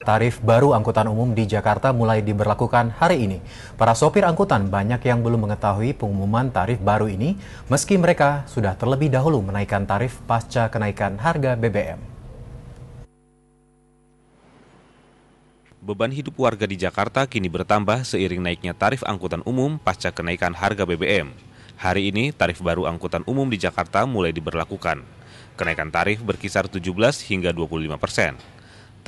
Tarif baru angkutan umum di Jakarta mulai diberlakukan hari ini. Para sopir angkutan banyak yang belum mengetahui pengumuman tarif baru ini, meski mereka sudah terlebih dahulu menaikkan tarif pasca kenaikan harga BBM. Beban hidup warga di Jakarta kini bertambah seiring naiknya tarif angkutan umum pasca kenaikan harga BBM. Hari ini, tarif baru angkutan umum di Jakarta mulai diberlakukan. Kenaikan tarif berkisar 17 hingga 25 persen.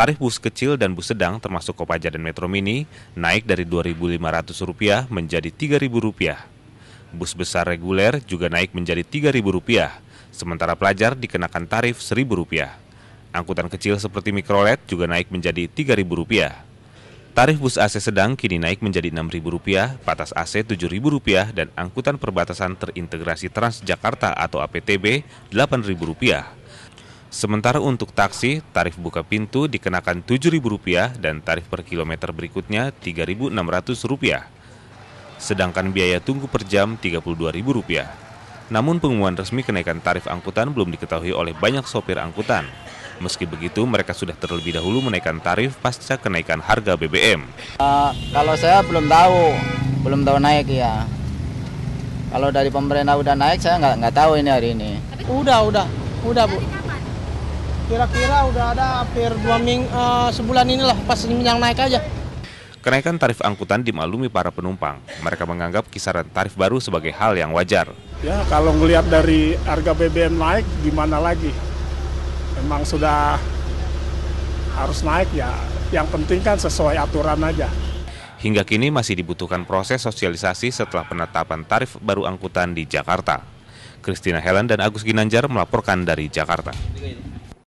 Tarif bus kecil dan bus sedang termasuk Kopaja dan Metro Mini naik dari Rp2.500 menjadi Rp3.000. Bus besar reguler juga naik menjadi Rp3.000, sementara pelajar dikenakan tarif Rp1.000. Angkutan kecil seperti mikrolet juga naik menjadi Rp3.000. Tarif bus AC sedang kini naik menjadi Rp6.000, batas AC Rp7.000, dan angkutan perbatasan terintegrasi Transjakarta atau APTB Rp8.000. Sementara untuk taksi, tarif buka pintu dikenakan Rp7.000 dan tarif per kilometer berikutnya Rp3.600. Sedangkan biaya tunggu per jam Rp32.000. Namun pengumuman resmi kenaikan tarif angkutan belum diketahui oleh banyak sopir angkutan. Meski begitu, mereka sudah terlebih dahulu menaikkan tarif pasca kenaikan harga BBM. Uh, eh, kalau saya belum tahu, belum tahu naik ya. Kalau dari pemerintah udah naik, saya nggak nggak tahu ini hari ini. Udah, udah, udah bu. Kira-kira udah ada hampir dua minggu, uh, eh, sebulan inilah pas yang naik aja. Kenaikan tarif angkutan dimaklumi para penumpang. Mereka menganggap kisaran tarif baru sebagai hal yang wajar. Ya, kalau ngelihat dari harga BBM naik, gimana lagi? Memang sudah harus naik ya. Yang penting kan sesuai aturan aja. Hingga kini masih dibutuhkan proses sosialisasi setelah penetapan tarif baru angkutan di Jakarta. Kristina Helen dan Agus Ginanjar melaporkan dari Jakarta.